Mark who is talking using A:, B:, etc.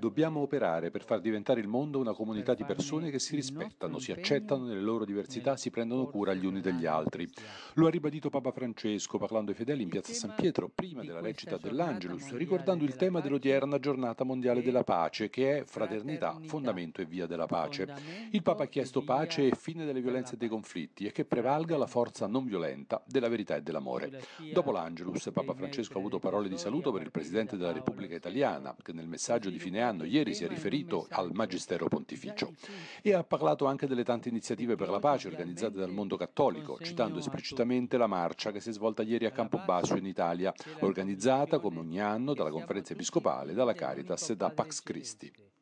A: Dobbiamo operare per far diventare il mondo una comunità di persone che si rispettano, si accettano nelle loro diversità, si prendono cura gli uni degli altri. Lo ha ribadito Papa Francesco parlando ai fedeli in piazza San Pietro prima della recita dell'Angelus, ricordando il tema dell'odierna giornata mondiale della pace, che è fraternità, fondamento e via della pace. Il Papa ha chiesto pace e fine delle violenze e dei conflitti e che prevalga la forza non violenta della verità e dell'amore. Dopo l'Angelus, Papa Francesco ha avuto parole di saluto per il Presidente della Repubblica Italiana, che nel messaggio messaggio di fine anno, ieri si è riferito al Magistero Pontificio e ha parlato anche delle tante iniziative per la pace organizzate dal mondo cattolico, citando esplicitamente la marcia che si è svolta ieri a Campobasso in Italia, organizzata come ogni anno dalla conferenza episcopale, dalla
B: Caritas e da Pax Christi.